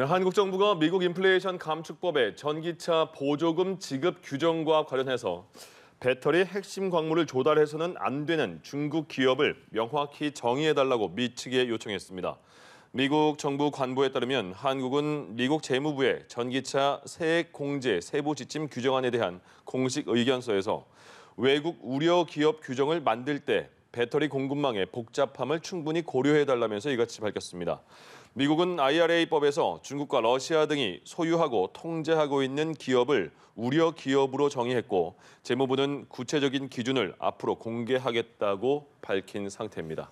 네, 한국 정부가 미국 인플레이션 감축법의 전기차 보조금 지급 규정과 관련해서 배터리 핵심 광물을 조달해서는 안 되는 중국 기업을 명확히 정의해달라고 미 측에 요청했습니다. 미국 정부 관보에 따르면 한국은 미국 재무부의 전기차 세액 공제 세부 지침 규정안에 대한 공식 의견서에서 외국 우려 기업 규정을 만들 때 배터리 공급망의 복잡함을 충분히 고려해달라면서 이같이 밝혔습니다. 미국은 IRA법에서 중국과 러시아 등이 소유하고 통제하고 있는 기업을 우려 기업으로 정의했고 재무부는 구체적인 기준을 앞으로 공개하겠다고 밝힌 상태입니다.